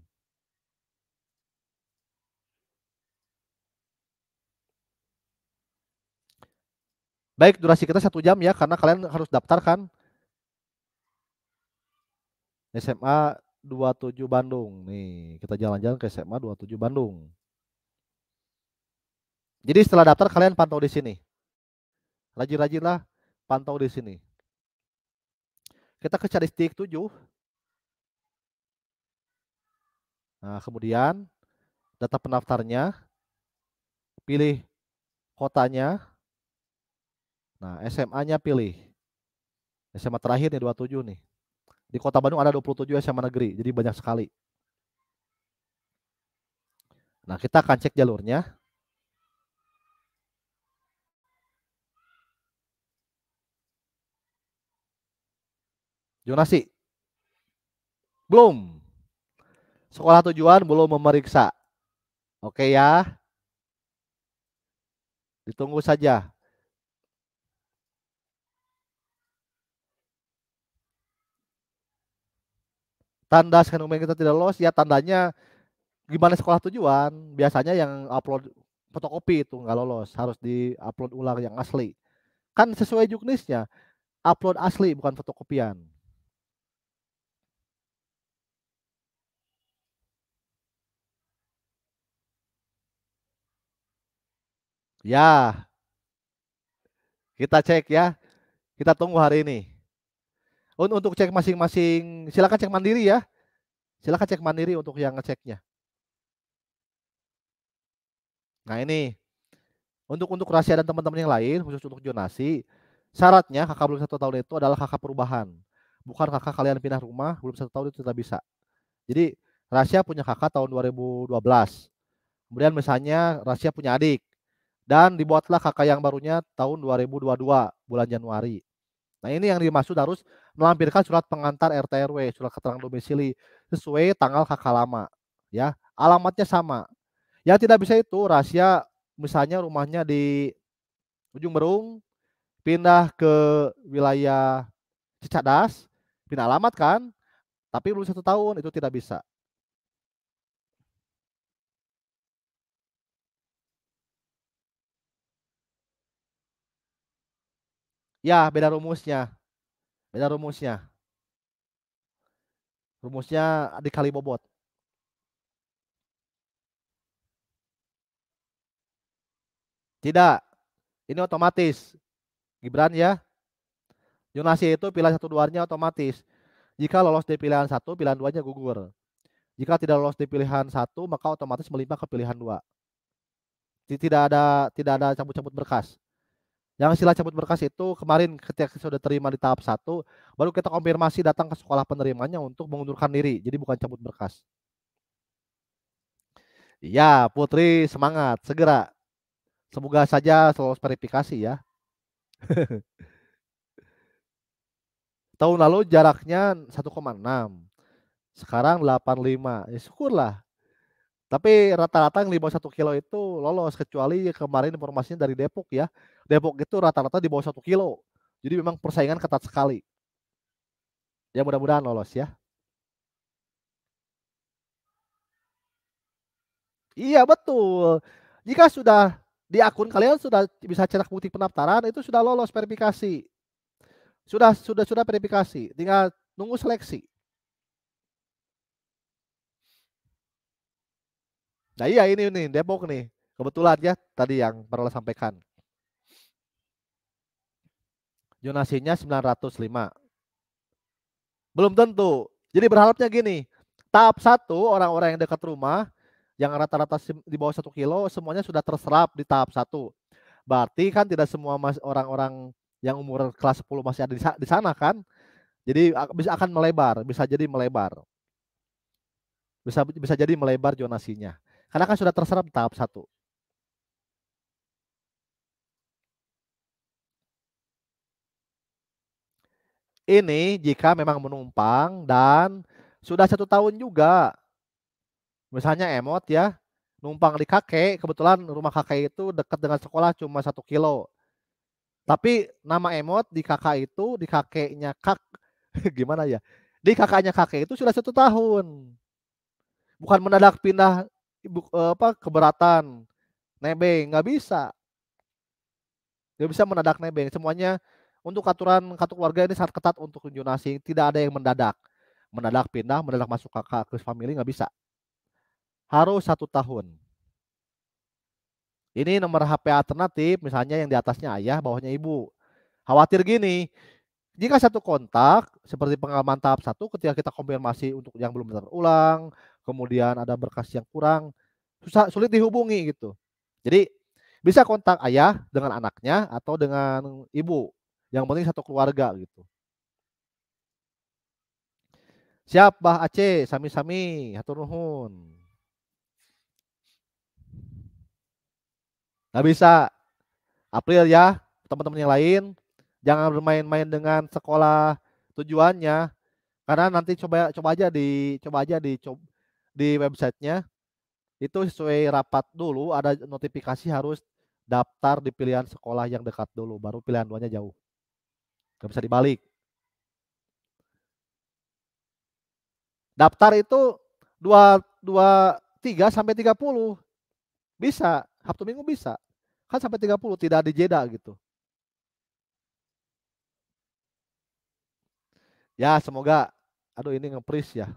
Baik, durasi kita satu jam ya, karena kalian harus daftarkan. SMA 27 Bandung. Nih, kita jalan-jalan ke SMA 27 Bandung. Jadi setelah daftar kalian pantau di sini. Rajin-rajinlah pantau di sini. Kita ke statistik 7. Nah, kemudian data pendaftarnya, pilih kotanya. Nah, SMA-nya pilih. SMA terakhir nih 27 nih. Di kota Bandung ada 27 ya, SMA negeri, jadi banyak sekali. Nah, kita akan cek jalurnya. Jonasi. Belum. Sekolah tujuan belum memeriksa. Oke ya. Ditunggu saja tanda fenomena kita tidak lolos ya tandanya gimana sekolah tujuan biasanya yang upload fotokopi itu nggak lolos harus di upload ulang yang asli kan sesuai juknisnya upload asli bukan fotokopian ya kita cek ya kita tunggu hari ini untuk cek masing-masing, silakan cek mandiri ya. Silakan cek mandiri untuk yang ngeceknya. Nah ini untuk untuk rahasia dan teman-teman yang lain khusus untuk jonasi syaratnya kakak belum satu tahun itu adalah kakak perubahan bukan kakak kalian pindah rumah belum satu tahun itu tidak bisa jadi rahasia punya kakak tahun 2012 kemudian misalnya rahasia punya adik dan dibuatlah kakak yang barunya tahun 2022 bulan Januari Nah ini yang dimaksud harus melampirkan surat pengantar RT RW, surat keterangan domisili sesuai tanggal kakak lama. Ya, alamatnya sama. ya tidak bisa itu rahasia misalnya rumahnya di Ujung Berung pindah ke wilayah Cicadas, pindah alamat kan, tapi belum satu tahun itu tidak bisa. Ya, beda rumusnya. Beda rumusnya. Rumusnya dikali bobot. Tidak. Ini otomatis. Gibran ya. Jonasi itu pilihan satu duanya otomatis. Jika lolos di pilihan satu, pilihan duanya gugur. Jika tidak lolos di pilihan satu, maka otomatis melimpah ke pilihan dua. Tidak ada tidak ada campur-campur berkas. Yang sila cabut berkas itu kemarin ketika sudah terima di tahap satu, baru kita konfirmasi datang ke sekolah penerimanya untuk mengundurkan diri. Jadi bukan cabut berkas. Ya, Putri semangat, segera. Semoga saja selalu verifikasi ya. Tahun lalu jaraknya 1,6. Sekarang 85. Ya syukurlah. Tapi rata-rata yang di bawah satu kilo itu lolos kecuali kemarin informasinya dari Depok ya. Depok itu rata-rata di bawah satu kilo. Jadi memang persaingan ketat sekali. Ya mudah-mudahan lolos ya. Iya betul. Jika sudah di akun kalian sudah bisa cetak bukti pendaftaran itu sudah lolos verifikasi. Sudah sudah sudah verifikasi. Tinggal nunggu seleksi. Nah iya ini nih Depok nih kebetulan ya tadi yang pernah sampaikan. Jonasinya 905. Belum tentu. Jadi berharapnya gini, tahap satu orang-orang yang dekat rumah yang rata-rata di bawah satu kilo semuanya sudah terserap di tahap satu. Berarti kan tidak semua orang-orang yang umur kelas 10 masih ada di sana kan. Jadi bisa akan melebar, bisa jadi melebar. Bisa bisa jadi melebar jonasinya. Karena kan sudah terserap tahap satu. Ini jika memang menumpang dan sudah satu tahun juga. Misalnya emot ya, numpang di kakek, kebetulan rumah kakek itu dekat dengan sekolah cuma satu kilo. Tapi nama emot di kakak itu, di kakeknya kak, gimana ya? Di kakaknya kakek itu sudah satu tahun. Bukan mendadak pindah ibu eh, apa keberatan nebeng nggak bisa dia bisa mendadak nebeng semuanya untuk aturan kartu keluarga ini sangat ketat untuk asing tidak ada yang mendadak mendadak pindah mendadak masuk ke ke family nggak bisa harus satu tahun ini nomor HP alternatif misalnya yang di atasnya ayah bawahnya ibu khawatir gini jika satu kontak seperti pengalaman tahap satu ketika kita konfirmasi untuk yang belum terulang kemudian ada berkas yang kurang, susah sulit dihubungi gitu. Jadi bisa kontak ayah dengan anaknya atau dengan ibu. Yang penting satu keluarga gitu. Siap Bah Aceh, sami-sami, hatur nuhun. Nggak bisa. April ya, teman-teman yang lain, jangan bermain-main dengan sekolah tujuannya. Karena nanti coba coba aja di coba aja dicoba di websitenya itu sesuai rapat dulu ada notifikasi harus daftar di pilihan sekolah yang dekat dulu baru pilihan duanya jauh nggak bisa dibalik daftar itu dua dua tiga sampai tiga puluh bisa Sabtu Minggu bisa kan sampai tiga puluh tidak ada jeda gitu ya semoga aduh ini ngepris ya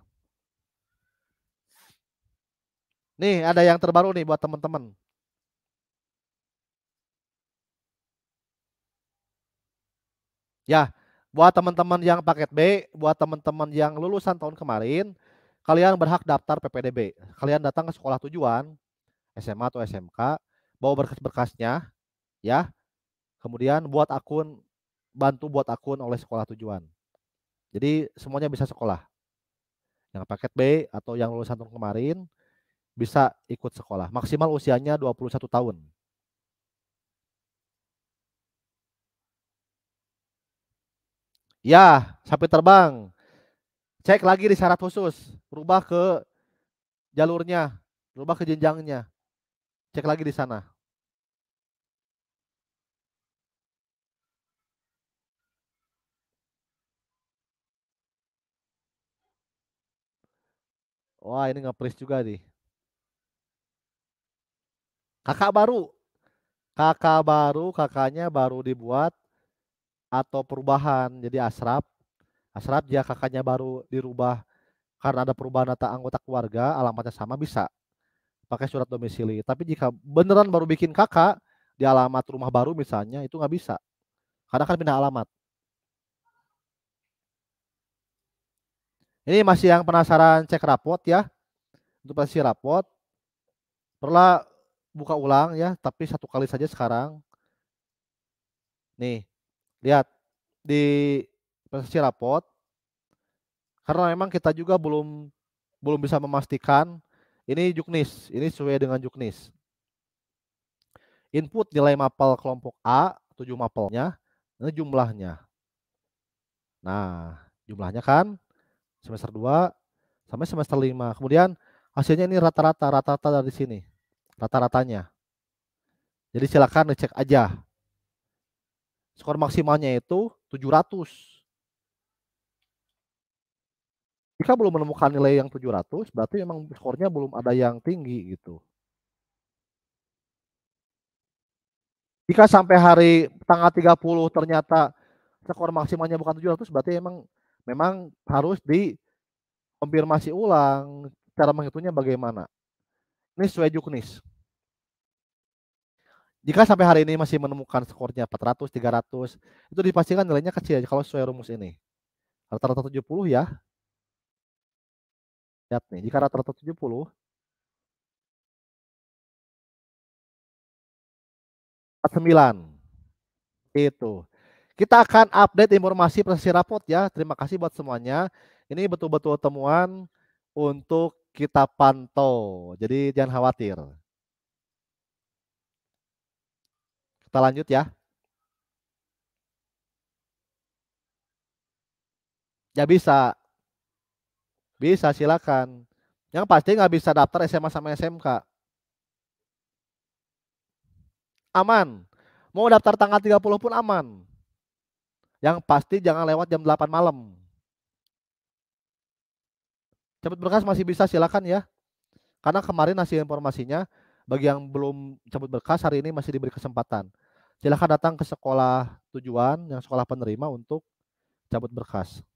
Nih, ada yang terbaru nih buat teman-teman. Ya, buat teman-teman yang paket B, buat teman-teman yang lulusan tahun kemarin, kalian berhak daftar PPDB. Kalian datang ke sekolah tujuan, SMA atau SMK, bawa berkas-berkasnya, ya. Kemudian buat akun, bantu buat akun oleh sekolah tujuan. Jadi semuanya bisa sekolah. Yang paket B atau yang lulusan tahun kemarin, bisa ikut sekolah. Maksimal usianya 21 tahun. Ya, sapi terbang. Cek lagi di syarat khusus. Rubah ke jalurnya. Rubah ke jenjangnya. Cek lagi di sana. Wah, ini nge juga nih. Kakak baru. Kakak baru, kakaknya baru dibuat atau perubahan. Jadi asrap. Asrap ya kakaknya baru dirubah karena ada perubahan data anggota keluarga, alamatnya sama bisa pakai surat domisili. Tapi jika beneran baru bikin kakak di alamat rumah baru misalnya, itu nggak bisa. Karena kan pindah alamat. Ini masih yang penasaran cek rapot ya. Untuk pasti rapot. Perlah buka ulang ya, tapi satu kali saja sekarang. Nih, lihat di presentasi rapot. Karena memang kita juga belum belum bisa memastikan ini juknis, ini sesuai dengan juknis. Input nilai mapel kelompok A, 7 mapelnya, ini jumlahnya. Nah, jumlahnya kan semester 2 sampai semester 5. Kemudian hasilnya ini rata-rata, rata-rata dari sini rata-ratanya. Jadi silakan dicek aja. Skor maksimalnya itu 700. Jika belum menemukan nilai yang 700, berarti memang skornya belum ada yang tinggi gitu. Jika sampai hari tanggal 30 ternyata skor maksimalnya bukan 700, berarti memang memang harus dikonfirmasi ulang cara menghitungnya bagaimana. Nis Wejuk Nis. Jika sampai hari ini masih menemukan skornya 400, 300, itu dipastikan nilainya kecil kalau sesuai rumus ini. Rata-rata 70 ya. Lihat nih, jika rata-rata 70, 49 itu kita akan update informasi presisi rapot ya terima kasih buat semuanya ini betul-betul temuan untuk kita pantau. Jadi jangan khawatir. Kita lanjut ya. Ya bisa. Bisa silakan. Yang pasti nggak bisa daftar SMA sama SMK. Aman. Mau daftar tanggal 30 pun aman. Yang pasti jangan lewat jam 8 malam. Cabut berkas masih bisa silakan ya. Karena kemarin hasil informasinya bagi yang belum cabut berkas hari ini masih diberi kesempatan. Silakan datang ke sekolah tujuan yang sekolah penerima untuk cabut berkas.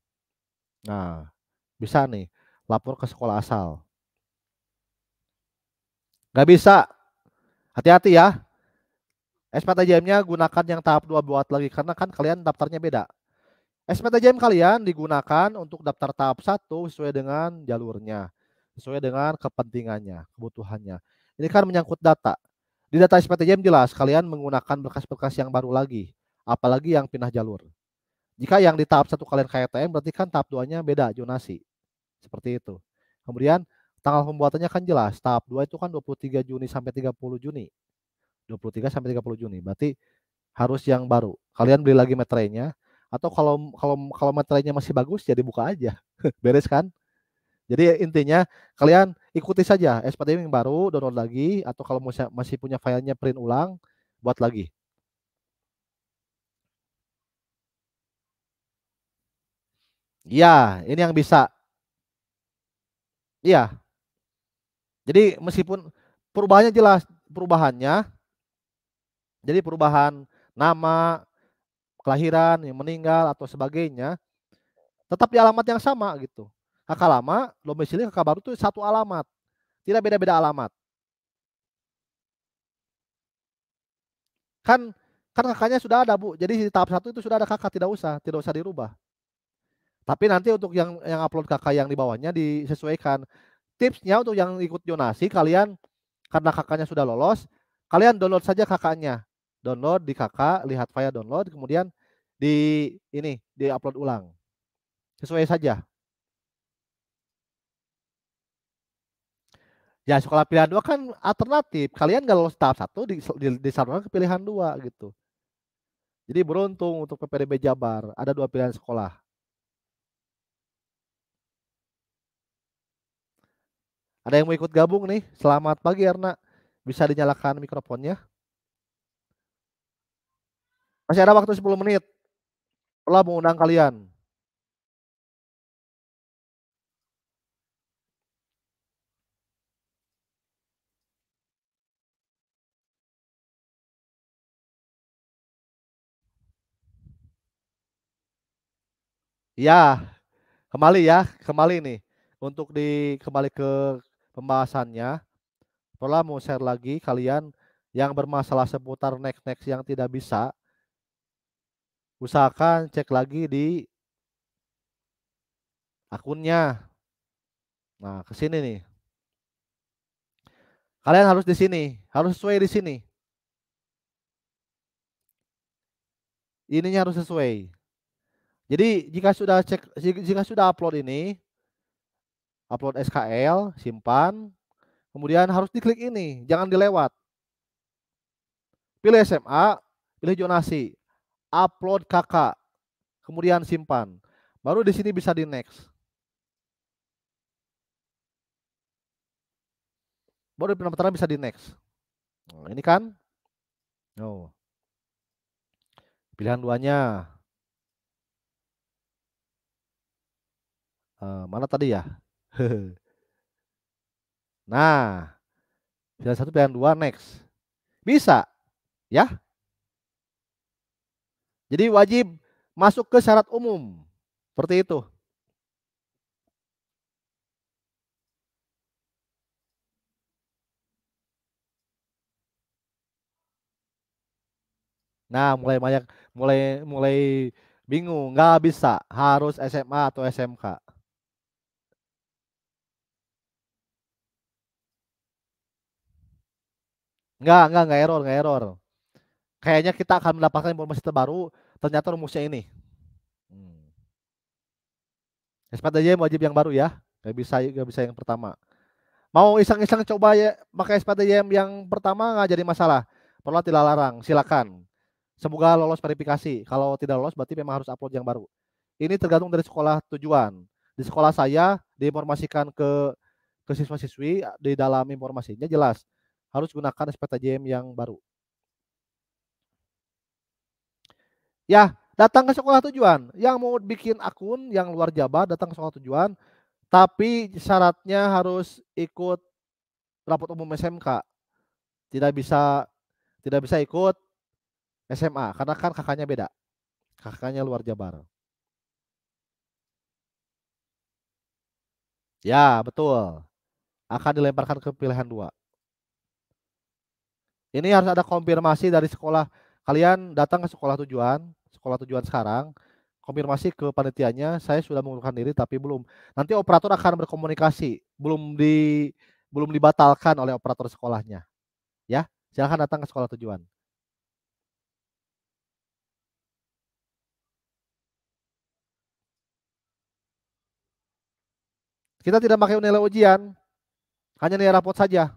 Nah, bisa nih lapor ke sekolah asal. Gak bisa. Hati-hati ya. SPTJM-nya gunakan yang tahap 2 buat lagi karena kan kalian daftarnya beda. SPTJM kalian digunakan untuk daftar tahap 1 sesuai dengan jalurnya, sesuai dengan kepentingannya, kebutuhannya. Ini kan menyangkut data. Di data SPTJM jelas kalian menggunakan berkas-berkas yang baru lagi, apalagi yang pindah jalur. Jika yang di tahap satu kalian kayak TM, berarti kan tahap 2-nya beda jonasi. Seperti itu. Kemudian tanggal pembuatannya kan jelas, tahap 2 itu kan 23 Juni sampai 30 Juni. 23 sampai 30 Juni. Berarti harus yang baru. Kalian beli lagi meterainya, atau kalau kalau kalau materinya masih bagus ya buka aja beres kan jadi intinya kalian ikuti saja SPTM yang baru download lagi atau kalau masih punya filenya print ulang buat lagi Iya, ini yang bisa. Iya. Jadi meskipun perubahannya jelas, perubahannya jadi perubahan nama, kelahiran, yang meninggal atau sebagainya, tetap di alamat yang sama gitu. Kakak lama, domisili kakak baru itu satu alamat. Tidak beda-beda alamat. Kan kan kakaknya sudah ada, Bu. Jadi di tahap satu itu sudah ada kakak, tidak usah, tidak usah dirubah. Tapi nanti untuk yang yang upload kakak yang di bawahnya disesuaikan. Tipsnya untuk yang ikut jonasi kalian karena kakaknya sudah lolos, kalian download saja kakaknya download di kakak, lihat file download, kemudian di ini di upload ulang. Sesuai saja. Ya sekolah pilihan dua kan alternatif. Kalian nggak lolos tahap satu di, di, disarankan ke pilihan dua gitu. Jadi beruntung untuk PPDB Jabar ada dua pilihan sekolah. Ada yang mau ikut gabung nih? Selamat pagi Erna. Bisa dinyalakan mikrofonnya? Masih ada waktu 10 menit. Allah mengundang kalian. Ya, kembali ya, kembali nih. Untuk di kembali ke pembahasannya, Perla mau share lagi kalian yang bermasalah seputar next next yang tidak bisa usahakan cek lagi di akunnya. Nah, ke sini nih. Kalian harus di sini, harus sesuai di sini. Ininya harus sesuai. Jadi jika sudah cek jika sudah upload ini upload SKL, simpan, kemudian harus diklik ini, jangan dilewat. Pilih SMA, pilih jonasi upload kakak, kemudian simpan. Baru di sini bisa di next. Baru di pendaftaran bisa di next. Nah, ini kan? Oh. Pilihan duanya. Uh, mana tadi ya? nah, pilihan satu, pilihan dua, next. Bisa, ya? Jadi wajib masuk ke syarat umum. Seperti itu. Nah, mulai banyak mulai mulai bingung, nggak bisa, harus SMA atau SMK. Nggak, nggak, nggak error, nggak error. Kayaknya kita akan mendapatkan informasi terbaru ternyata rumusnya ini. Hmm. aja wajib yang baru ya. Gak bisa gak bisa yang pertama. Mau iseng-iseng coba ya pakai SPTJM yang pertama nggak jadi masalah. Perlu tidak larang, silakan. Semoga lolos verifikasi. Kalau tidak lolos berarti memang harus upload yang baru. Ini tergantung dari sekolah tujuan. Di sekolah saya diinformasikan ke ke siswa-siswi di dalam informasinya jelas harus gunakan SPTJM yang baru. Ya, datang ke sekolah tujuan. Yang mau bikin akun yang luar Jabar datang ke sekolah tujuan, tapi syaratnya harus ikut rapat umum SMK. Tidak bisa tidak bisa ikut SMA karena kan kakaknya beda. Kakaknya luar Jabar. Ya, betul. Akan dilemparkan ke pilihan dua. Ini harus ada konfirmasi dari sekolah. Kalian datang ke sekolah tujuan, sekolah tujuan sekarang konfirmasi ke panitianya saya sudah mengundurkan diri tapi belum nanti operator akan berkomunikasi belum di belum dibatalkan oleh operator sekolahnya ya silahkan datang ke sekolah tujuan Kita tidak pakai nilai ujian, hanya nilai rapot saja.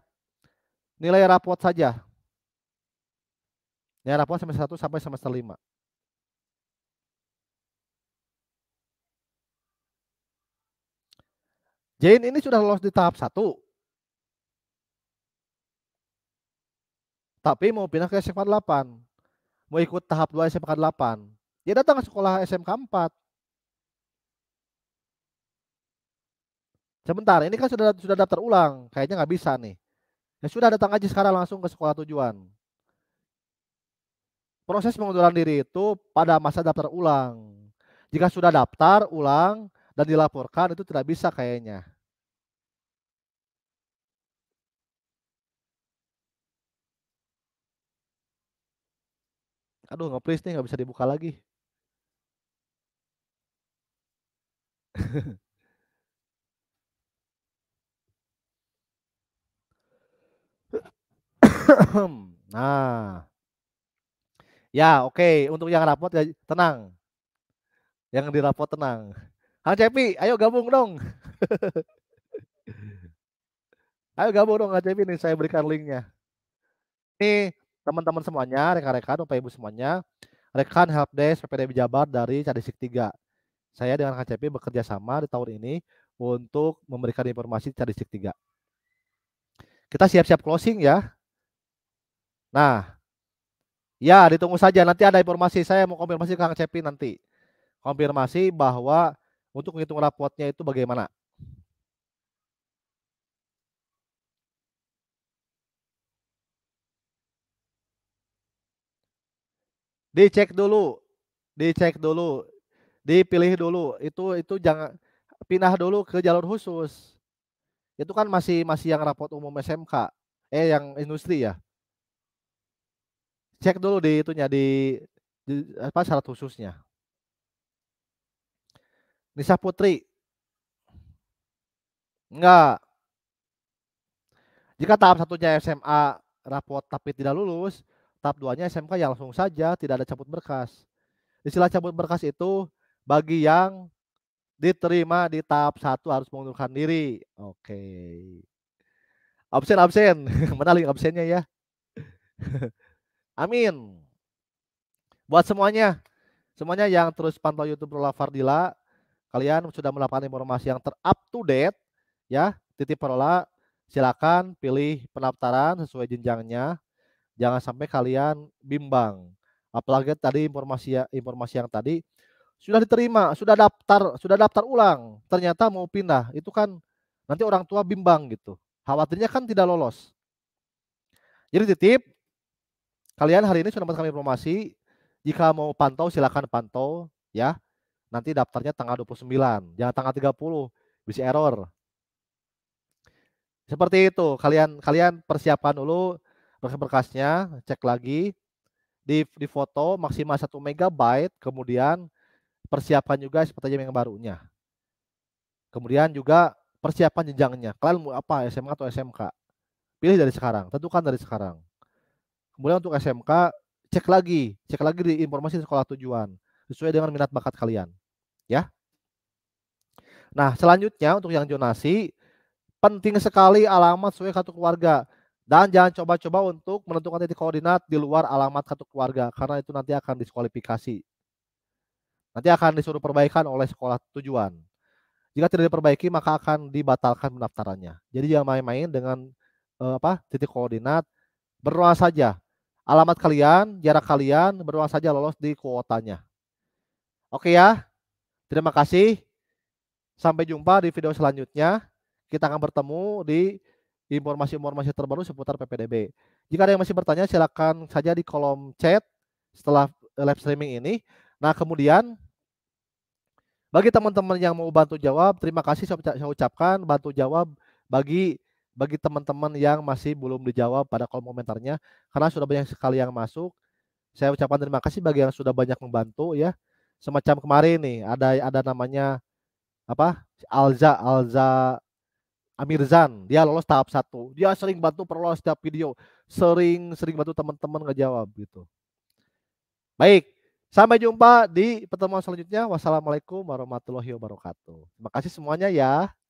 Nilai rapot saja. Nilai rapot semester 1 sampai semester 5. Jane ini sudah lolos di tahap satu. Tapi mau pindah ke SMK 8. Mau ikut tahap 2 SMK 8. Dia datang ke sekolah SMK 4. Sebentar, ini kan sudah sudah daftar ulang. Kayaknya nggak bisa nih. Ya sudah datang aja sekarang langsung ke sekolah tujuan. Proses pengunduran diri itu pada masa daftar ulang. Jika sudah daftar ulang dan dilaporkan itu tidak bisa kayaknya. aduh nggak please nih nggak bisa dibuka lagi nah ya oke okay. untuk yang rapot ya tenang yang di rapot tenang Kang Cepi ayo gabung dong ayo gabung dong Kang Cepi nih saya berikan linknya Nih teman-teman semuanya, rekan-rekan, Bapak Ibu semuanya, rekan helpdesk PPDB Jabar dari Cadisik 3. Saya dengan KCP bekerja sama di tahun ini untuk memberikan informasi Cadisik 3. Kita siap-siap closing ya. Nah, ya ditunggu saja nanti ada informasi saya mau konfirmasi ke Kang Cepi nanti. Konfirmasi bahwa untuk menghitung rapotnya itu bagaimana. dicek dulu, dicek dulu, dipilih dulu. Itu itu jangan pindah dulu ke jalur khusus. Itu kan masih masih yang rapot umum SMK, eh yang industri ya. Cek dulu di itunya di, di apa syarat khususnya. Nisa Putri. Enggak. Jika tahap satunya SMA rapot tapi tidak lulus, Tahap duanya SMK ya langsung saja, tidak ada cabut berkas. Istilah cabut berkas itu bagi yang diterima di tahap satu harus mengundurkan diri. Oke. Okay. Absen absen, mana link absennya ya? Amin. Buat semuanya, semuanya yang terus pantau YouTube Rola Fardila, kalian sudah mendapatkan informasi yang ter-up to date ya. Titip Rola, silakan pilih pendaftaran sesuai jenjangnya jangan sampai kalian bimbang. Apalagi tadi informasi ya, informasi yang tadi sudah diterima, sudah daftar, sudah daftar ulang, ternyata mau pindah, itu kan nanti orang tua bimbang gitu. Khawatirnya kan tidak lolos. Jadi titip, kalian hari ini sudah mendapatkan informasi, jika mau pantau silakan pantau ya. Nanti daftarnya tanggal 29, jangan tanggal 30, bisa error. Seperti itu, kalian kalian persiapkan dulu berkas berkasnya, cek lagi di di foto maksimal 1 megabyte, kemudian persiapkan juga seperti yang barunya. Kemudian juga persiapan jenjangnya. Kalian mau apa, SMA atau SMK? Pilih dari sekarang, tentukan dari sekarang. Kemudian untuk SMK, cek lagi, cek lagi di informasi sekolah tujuan sesuai dengan minat bakat kalian. Ya. Nah, selanjutnya untuk yang jonasi penting sekali alamat sesuai kartu keluarga. Dan jangan coba-coba untuk menentukan titik koordinat di luar alamat kartu keluarga karena itu nanti akan diskualifikasi. Nanti akan disuruh perbaikan oleh sekolah tujuan. Jika tidak diperbaiki maka akan dibatalkan pendaftarannya. Jadi jangan main-main dengan eh, apa titik koordinat. Berdoa saja alamat kalian, jarak kalian, berdoa saja lolos di kuotanya. Oke ya. Terima kasih. Sampai jumpa di video selanjutnya. Kita akan bertemu di informasi-informasi terbaru seputar PPDB. Jika ada yang masih bertanya, silakan saja di kolom chat setelah live streaming ini. Nah, kemudian bagi teman-teman yang mau bantu jawab, terima kasih saya ucapkan bantu jawab bagi bagi teman-teman yang masih belum dijawab pada kolom komentarnya karena sudah banyak sekali yang masuk. Saya ucapkan terima kasih bagi yang sudah banyak membantu ya. Semacam kemarin nih ada ada namanya apa? Alza Alza Amirzan, dia lolos tahap satu. Dia sering bantu perlu setiap video, sering sering bantu teman-teman ngejawab gitu. Baik, sampai jumpa di pertemuan selanjutnya. Wassalamualaikum warahmatullahi wabarakatuh. Terima kasih semuanya ya.